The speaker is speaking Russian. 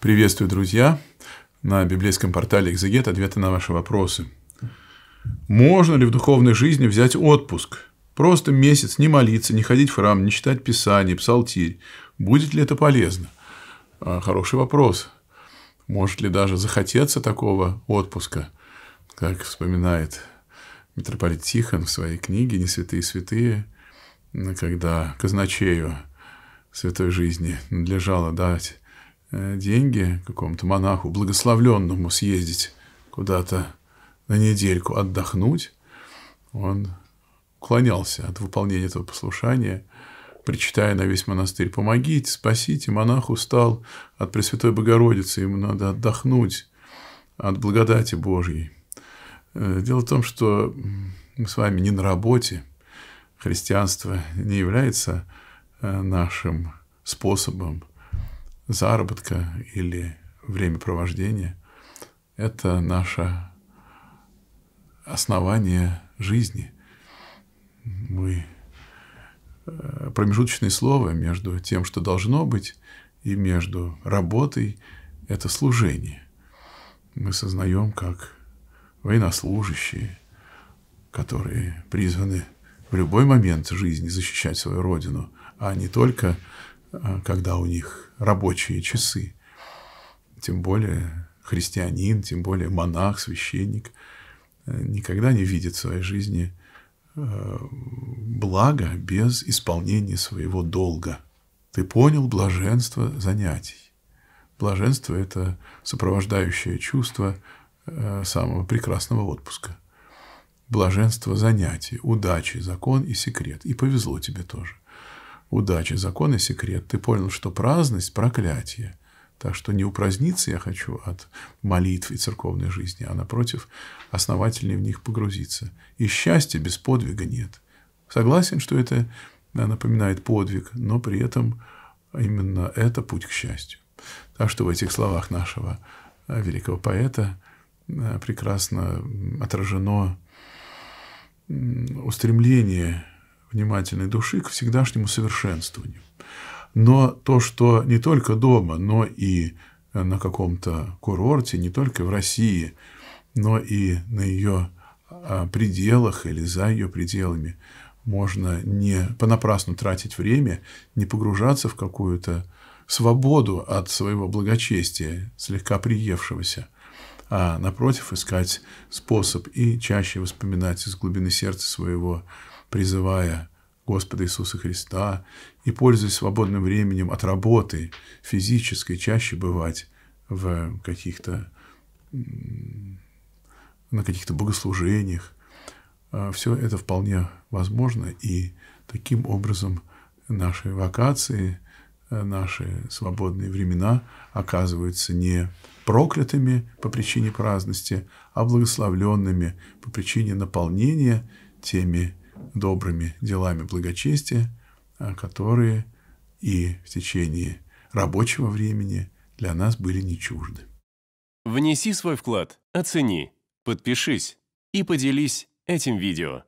Приветствую, друзья, на библейском портале «Экзегет» ответы на ваши вопросы. Можно ли в духовной жизни взять отпуск? Просто месяц не молиться, не ходить в храм, не читать Писание, псалтирь. Будет ли это полезно? А, хороший вопрос. Может ли даже захотеться такого отпуска, как вспоминает митрополит Тихон в своей книге «Не святые святые», когда казначею святой жизни надлежало дать Э, деньги какому-то монаху благословленному съездить куда-то на недельку отдохнуть, он уклонялся от выполнения этого послушания, причитая на весь монастырь, «Помогите, спасите, монах устал от Пресвятой Богородицы, ему надо отдохнуть от благодати Божьей». Э, дело в том, что мы с вами не на работе, христианство не является э, нашим способом заработка или времяпровождения – это наше основание жизни. Мы э, промежуточное слово между тем, что должно быть, и между работой – это служение. Мы сознаем, как военнослужащие, которые призваны в любой момент жизни защищать свою родину, а не только Э, когда у них рабочие часы. Тем более христианин, тем более монах, священник э, никогда не видит в своей жизни э, блага без исполнения своего долга. Ты понял блаженство занятий. Блаженство – это сопровождающее чувство самого прекрасного отпуска. Блаженство занятий, удачи, закон и секрет. И повезло тебе тоже удачи, закон и секрет. Ты понял, что праздность – проклятие. Так что не упраздниться я хочу от молитв и церковной жизни, а, напротив, основательнее в них погрузиться. И счастья без подвига нет. Согласен, что это напоминает подвиг, но при этом именно это путь к счастью. Так что в этих словах нашего э, великого поэта э, прекрасно отражено устремление внимательной души к всегдашнему совершенствованию. Но то, что не только дома, но и э, на каком-то курорте, не только в России, но и на ее а, пределах или за ее пределами, можно не понапрасну тратить время, не погружаться в какую-то свободу от своего благочестия, слегка приевшегося, а напротив искать способ и чаще воспоминать из глубины сердца своего призывая Господа Иисуса Христа и, пользуясь свободным временем от работы физической, чаще бывать в каких-то, на каких-то богослужениях. Э, Все это вполне возможно, и таким образом наши вакации, э, наши свободные времена оказываются не проклятыми по причине праздности, а благословленными по причине наполнения теми добрыми делами благочестия, а, которые и в течение рабочего времени для нас были не чужды. Внеси свой вклад, оцени, подпишись и поделись этим видео.